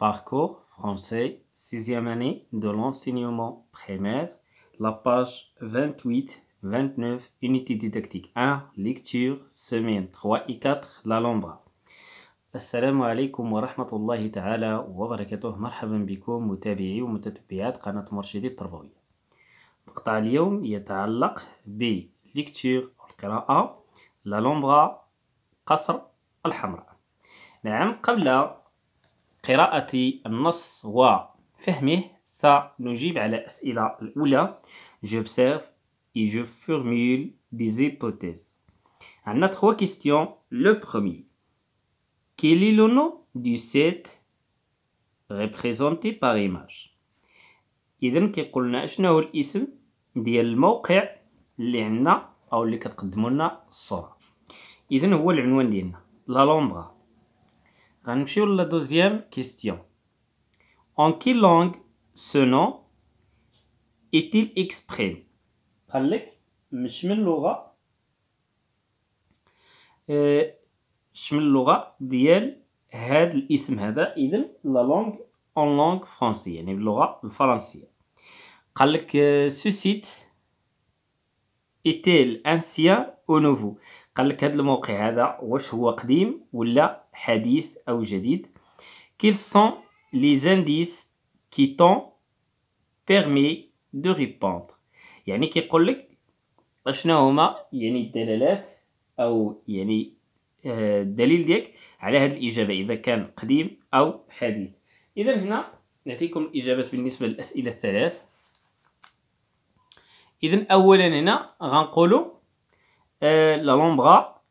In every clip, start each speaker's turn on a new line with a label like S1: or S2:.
S1: Parcours francais sixième année de l'enseignement primaire, la page 28, 29, unité didactique 1, lecture, semaine 3 et 4, la l'Alhambra. السلام عليكم ورحمة الله تعالى وبركاته مرحبا بكم متابعي ومتتبعات قناة مرشدي التربوية مقطع اليوم يتعلق ب القراءة لالومبرا قصر الحمراء نعم قبل قراءة النص وفهمه سنجيب على الأسئلة الأولى j'observe et je formule des hypothèses عندنا trois questions le premier quel est le nom du set représenté par image إذا كيقول لنا شنو هو الاسم ديال الموقع اللي عندنا أو اللي كتقدمو لنا الصورة إذا هو العنوان ديالنا لا لومبغا غنمشيو لا دوزيام كيستيون اون كي لونغ سو نو ايتيل اكسبريم قالك مش من لغه اش اه، من لغه ديال هذا الاسم هذا اذا لا لونغ اون لونغ فرونسي يعني باللغه الفرنسيه قالك سو سيت ايتيل انسيان او نوفو قالك هاد هذا الموقع هذا واش هو قديم ولا حديث أو جديد quels sont les indices qui t'ont permis de répondre يعني كيقول لك شنو هما يعني الدلالات أو يعني آه، الدليل ديالك على هذه الإجابة إذا كان قديم أو حديث إذا هنا نعطيكم الإجابات بالنسبة للأسئلة الثلاث إذا أولا هنا غنقولوا لا آه، لومبغا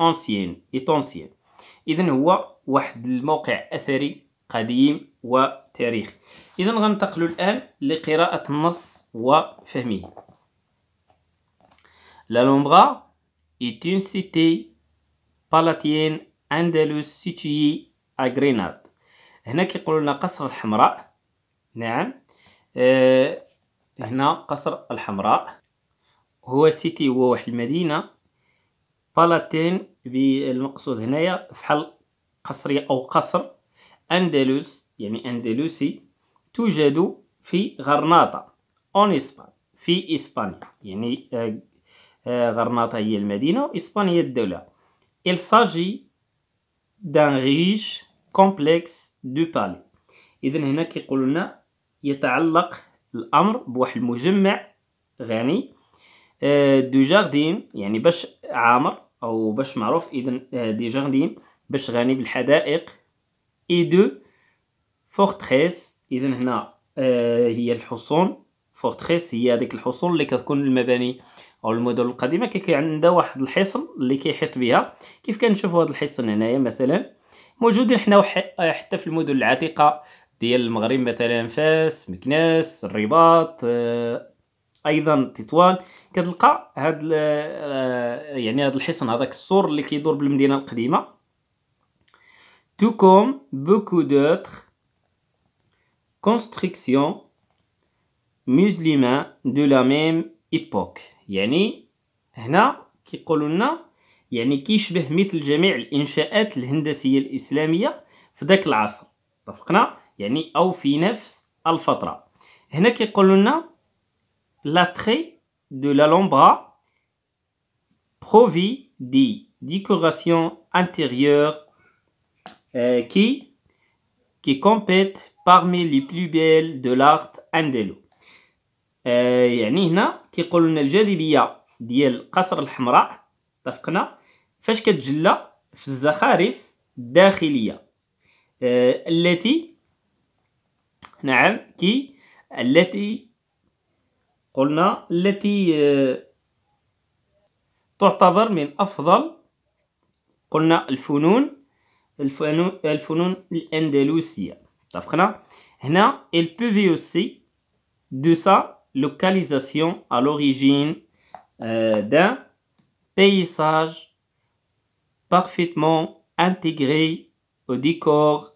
S1: أنسيين إت إذا هو واحد الموقع أثري قديم وتاريخي إذا غننتقلوا الآن لقراءة النص وفهمه La Lombra est une cité palatienne andalouse située à Grenade. هنا كيقولوا لنا قصر الحمراء نعم آه، هنا قصر الحمراء هو سيتي هو واحد المدينة بالاتين بالمقصود هنايا فحال قصرية أو قصر أندلس يعني أندلسي توجد في غرناطة أون إسبان في إسبانيا يعني آه، آه، غرناطة هي المدينة وإسبانيا الدولة Il s'agit d'un riche complexe du palais إذا هنا كيقول لنا يتعلق الأمر بواحد المجمع غني آه، دو جاردين يعني باش عامر او باش معروف اذن آه، دي جاردين باش غني بالحدائق اي دو فورتريس اذا هنا آه، هي الحصون فورتريس هي هذيك الحصون اللي كتكون المباني او المدن القديمه كيكون عندها واحد الحصن اللي كيحيط بها كيف كنشوفوا هذا الحصن هنايا مثلا موجودين حنا حتى في المدن العتيقه ديال المغرب مثلا فاس مكناس الرباط آه، ايضا تطوان كتلقى هاد آه، يعني هاد الحصن هذاك السور اللي كيدور بالمدينه القديمه تو كوم بوكو دوتر كونستركسيون مسلمه دو لا ميم ايبوك يعني هنا كيقولوا لنا يعني كيشبه مثل جميع الانشاءات الهندسيه الاسلاميه في ذاك العصر اتفقنا يعني او في نفس الفتره هنا كيقولوا لنا l'attrait de l'Alhambra provient des décorations intérieures euh, qui, qui compètent parmi les plus belles de l'art andalou. يعني هنا لنا التي التي قلنا التي تعتبر من قلنا الفنون الفنون, il peut aussi de sa localisation à l'origine d'un paysage parfaitement intégré au décor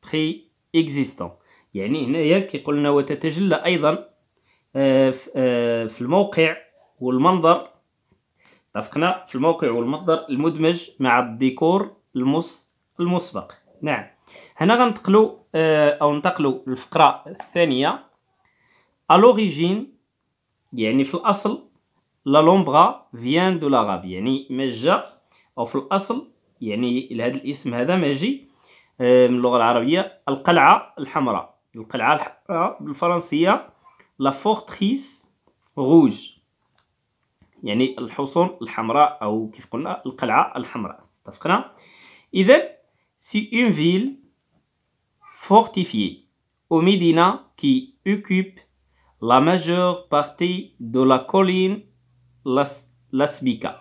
S1: préexistant. يعني هنايا كيقول لنا وتتجلى ايضا آه، آه، في الموقع والمنظر اتفقنا في الموقع والمنظر المدمج مع الديكور المس المسبق نعم هنا غنتقلوا آه، او ننتقلوا للفقره الثانيه الوريجين يعني في الاصل لا لومبغا فيان دو لاغاب يعني مجا او في الاصل يعني لهذا الاسم هذا ماجي من اللغه العربيه القلعه الحمراء القلعة الحمراء آه، بالفرنسية لا فورتريس روج يعني الحصون الحمراء أو كيف قلنا القلعة الحمراء اتفقنا إذا سي اون فيل fortifiée او مدينه كي occupe لا ماجور partie دو لا كولين لاسبيكا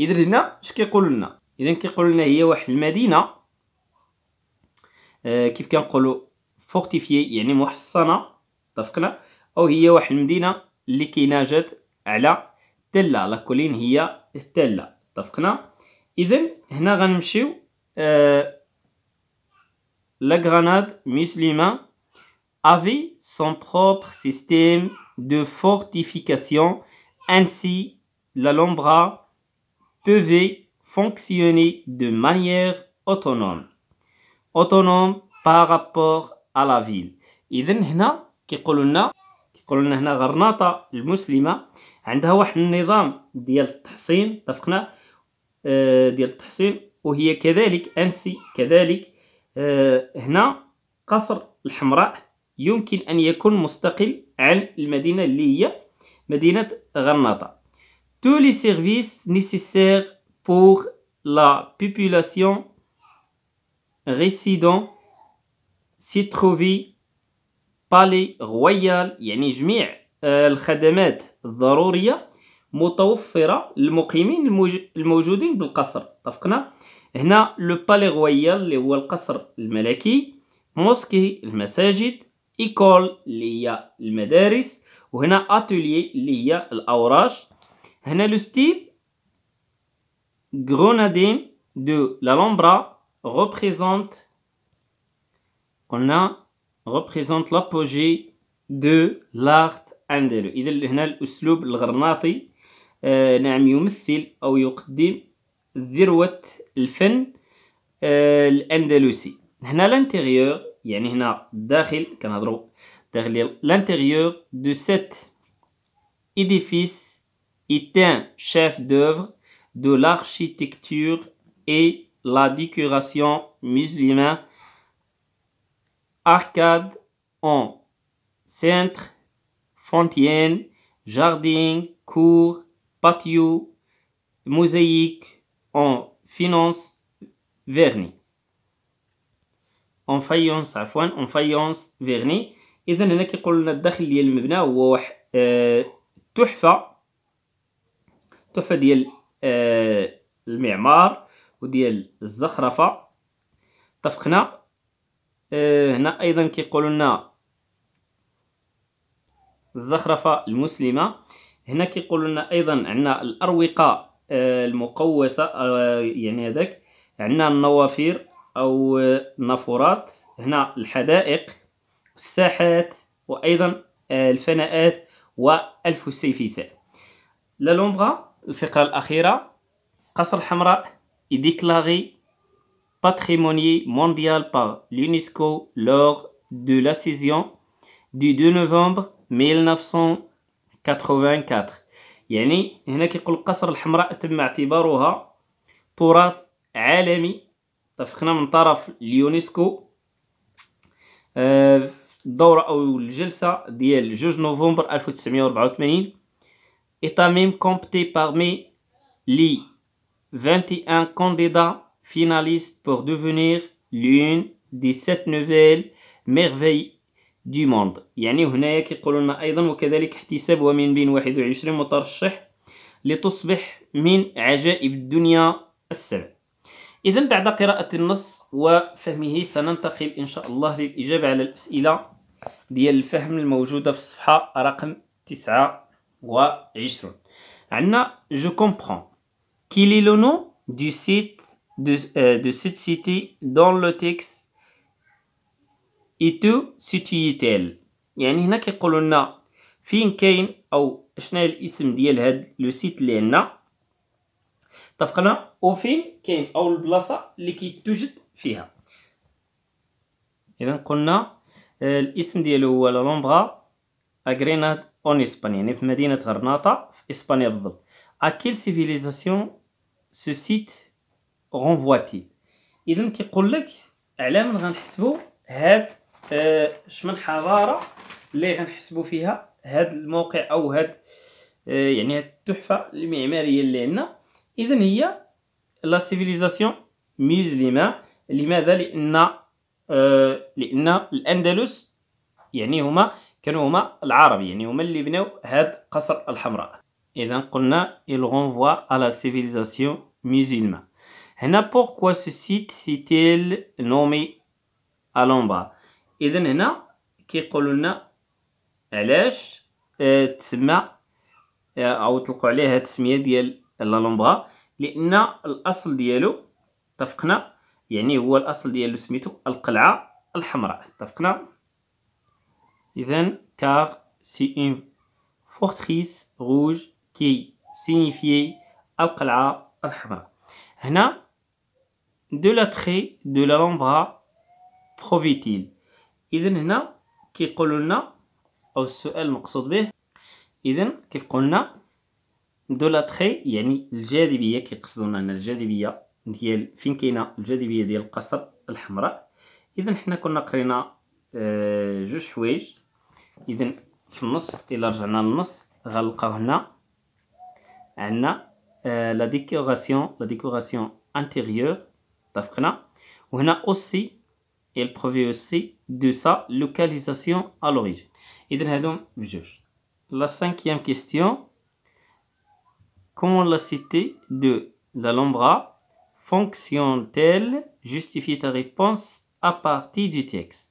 S1: اذا هنا اش كيقول لنا اذا كيقول لنا هي واحد المدينه آه، كيف كنقولوا Fortifié, il y a une mouche, ça, c'est ça. Et a une mouche qui est là, la colline est là. Et puis, nous allons voir que la granate musulmane avait son propre système de fortification. Ainsi, la lombra devait fonctionner de manière autonome. Autonome par rapport لا فيل اذا هنا كيقولوا لنا كيقولوا لنا هنا غرناطه المسلمه عندها واحد النظام ديال التحصين اتفقنا آه ديال التحصين وهي كذلك انسي كذلك آه هنا قصر الحمراء يمكن ان يكون مستقل عن المدينه اللي هي مدينه غرناطه tous les services nécessaires pour la population résidant سيتروفي بالي رويال يعني جميع آه، الخدمات الضرورية متوفرة للمقيمين الموجودين بالقصر اتفقنا هنا لو بالي رويال اللي هو القصر الملكي موسكي المساجد ايكول اللي هي المدارس وهنا اتوليي اللي هي الاوراش هنا لو ستيل غرونادين دو لالومبرا représente ona représente l'apogée de l'art andalou ici le style granadin na'am yumathil aw yuqaddim zirwat al-fann al-andalousi euh, hna l'intérieur yani hna l'intérieur de cet édifice est un chef-d'œuvre de l'architecture et la décoration musulmane arcade en centre, fontaine, jardin, cour, patio, mosaïque en finance, vernis. en فايونس عفوا en فايونس فيرني اذا هنا كيقول لنا الداخل ديال المبنى هو واحد أه تحفه تحفه ديال أه المعمار وديال الزخرفه اتفقنا آه، هنا ايضا كيقولوا لنا الزخرفه المسلمه هنا كيقولوا لنا ايضا عندنا الاروقه آه، المقوسه آه، يعني هذاك عندنا النوافير او النافورات هنا الحدائق الساحات وايضا الفناءات والفسيفساء لا لومبغا الفقره الاخيره قصر حمراء ديكلاري patrimoine mondial par l'UNESCO lors de la session du 2 novembre 1984 يعني هنا كيقول القصر الحمراء تم اعتبارها تراث عالمي اتفقنا من طرف اليونسكو أو الجلسة ديال 2 نوفمبر 1984 est même compté parmi les 21 candidats finaliste pour devenir l'une des sept nouvelles merveilles du موند يعني هنايا كيقولوا لنا ايضا وكذلك احتساب من بين 21 مترشح لتصبح من عجائب الدنيا السبع اذا بعد قراءه النص وفهمه سننتقل ان شاء الله للاجابه على الاسئله ديال الفهم الموجوده في الصفحه رقم 29 عندنا جو كومبرون كيلي لو نو دو سيت de, euh, de cette cité dans le texte إتو سيتيتال يعني هنا كيقولوا لنا فين كاين او شنو الاسم ديال هاد لو سيت اللي عندنا اتفقنا وفين كاين او البلاصه اللي كيتوجد فيها اذا قلنا آه، الاسم ديالو هو لومبرا اغريناد اون اسبانيا يعني في مدينه غرناطه في اسبانيا بالضبط اكيل سيفيليزاسيون سو سيت غونفواتي اذا كيقول لك على من غنحسبوا هاد آه شمن حضاره اللي غنحسبوا فيها هاد الموقع او هاد يعني هاد التحفه المعماريه اللي عندنا اذا هي لا سيفيليزاسيون مسلمه لماذا لان آه لان الاندلس يعني هما كانوا هما العرب يعني هما اللي بناو هاد قصر الحمراء اذا قلنا الغونفوا على سيفيليزاسيون مسلمه هنا بوركوا سو سيت سيتيل نومي الومبا اذا هنا كيقولوا لنا علاش تسمى او تلقوا عليها التسميه ديال لالومبرا لان الاصل ديالو اتفقنا يعني هو الاصل ديالو سميتو القلعه الحمراء اتفقنا اذا كار سي اون فورتريس روج كي سينيفيي القلعه الحمراء هنا دو لاتخي دو لا لومبرا بروفيتيل اذا هنا كيقولوا لنا او السؤال المقصود به اذا كيف قلنا دو لاتخي يعني الجاذبيه كيقصدونا لنا الجاذبيه ديال فين كاينه الجاذبيه ديال القصر الحمراء اذا حنا كنا قرينا آه، جوج حوايج اذا في النص الا رجعنا للنص غنلقاو هنا عندنا لا ديكوراسيون لا ديكوراسيون انتيريور on وهنا aussi il provient aussi de sa localisation à l'origine اذا هذو la cinquième question comment la cité de l'ombra fonctionne-t-elle justifie ta réponse à partir du texte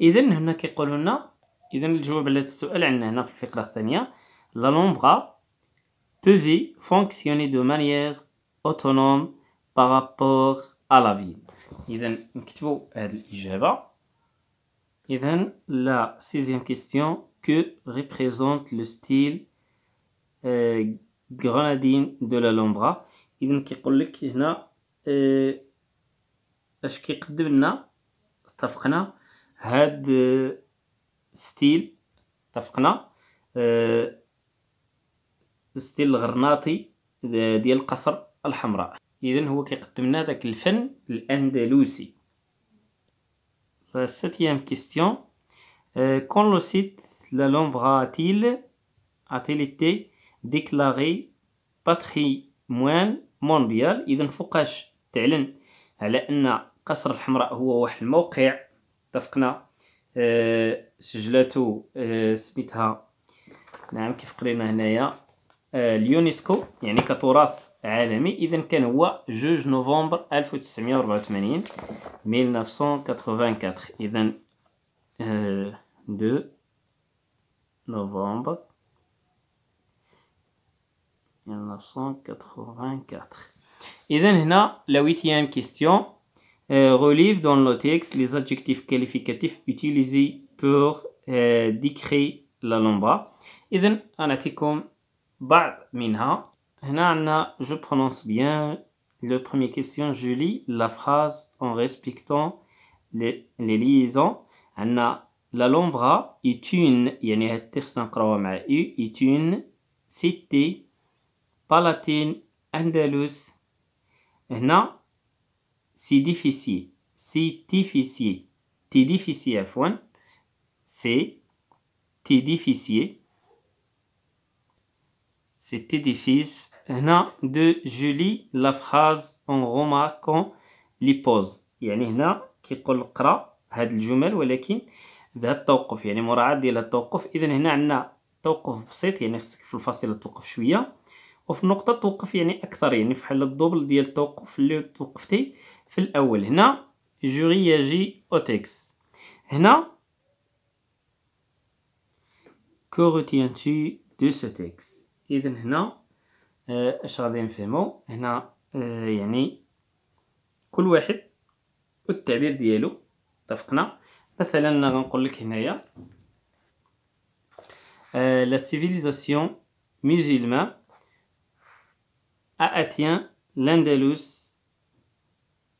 S1: اذا هنا كيقول لنا اذا الجواب على السؤال عندنا هنا في la peut fonctionner de manière autonome par rapport الافيل اذا نكتبوا هذه الاجابه اذا لا سيزيام كيستيون كو ريبريزونت لو ستيل غرانادين دو لا لومبرا اذا كيقول لك هنا اش كيقدم لنا اتفقنا هاد ستيل اتفقنا ستيل الغرناطي ديال القصر الحمراء اذا هو كيقدم لنا داك الفن الاندلسي فالسيتيام كيستيون آه، كون لو سيت لا لومبرا اتيل a ديكلاري باتري موان مونديال اذا فوقاش تعلن على ان قصر الحمراء هو واحد الموقع اتفقنا آه، سجلاتو آه، سميتها نعم كيف قرينا هنايا اليونسكو يعني كتراث عالمي اذا كان هو 2 1984 1984 اذا 2 novembre 1984 اذا هنا la huitième question euh, Relive relève dans le texte les adjectifs qualificatifs utilisés pour euh, décrire la lomba اذا انا بعض منها je prononce bien. la premier question, je lis la phrase en respectant les, liaisons. La lombra est une, est une cité palatine andalouse. c'est difficile. C'est difficile. C'est difficile à 1 C'est difficile. C'est édifice هنا دو جولي لا فراز اون غوماركون لي بوز يعني هنا كيقول قرا هاد الجمل ولكن بهاد التوقف يعني مراعاة ديال هاد التوقف اذا هنا عندنا توقف بسيط يعني خصك في الفاصله توقف شويه وفي النقطه توقف يعني اكثر يعني فحال الدوبل ديال التوقف اللي توقفتي في الاول هنا جوري يجي اوتكس هنا كو روتيان تي دو سو اذا هنا اش آه، غادي نفهمو هنا آه، يعني كل واحد والتعبير ديالو اتفقنا مثلا غنقول لك هنايا لا سيفيليزاسيون musulman اتيان atteint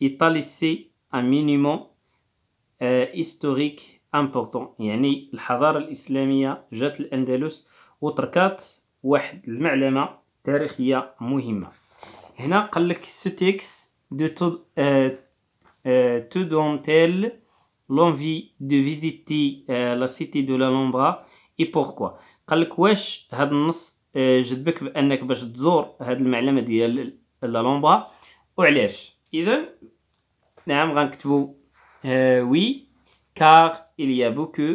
S1: ايطاليسي et un monument euh, يعني الحضارة الإسلامية جات الأندلس وتركات واحد المعلمة Terre, tariqia mouhima. Maintenant, je vous rappelle ce texte de tout euh, euh, le monde l'envie de visiter euh, la cité de la Lombra et pourquoi. Je vous rappelle ce nom, je vous rappelle que je vous ai vu cette malamade de la Lombra. Et je oui, car il y a beaucoup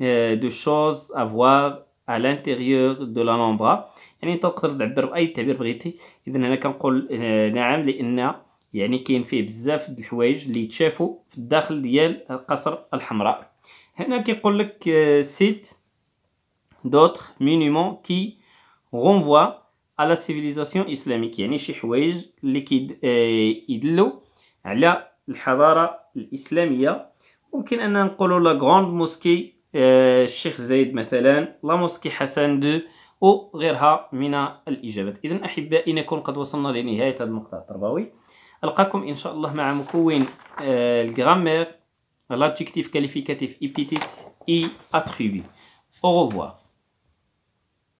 S1: de choses à voir à l'intérieur de la Lombra. يعني تقدر تعبر باي تعبير بغيتي اذا انا كنقول آه، نعم لان يعني كاين فيه بزاف د الحوايج اللي تشافوا في الداخل ديال القصر الحمراء هنا كيقول لك آه، سيت دوتر مينيمون كي غونفوا على سيفيليزاسيون اسلاميك يعني شي حوايج اللي كيدلو آه، كي على الحضاره الاسلاميه ممكن ان نقولوا لا غروند موسكي الشيخ زايد مثلا لا موسكي حسن دو وغيرها من الإجابات إذا أحبائي نكون قد وصلنا لنهاية هذا المقطع التربوي ألقاكم إن شاء الله مع مكون آه، الجرامير l'adjectif كاليفيكاتيف ايبيتيت اي اتريبي او revoir.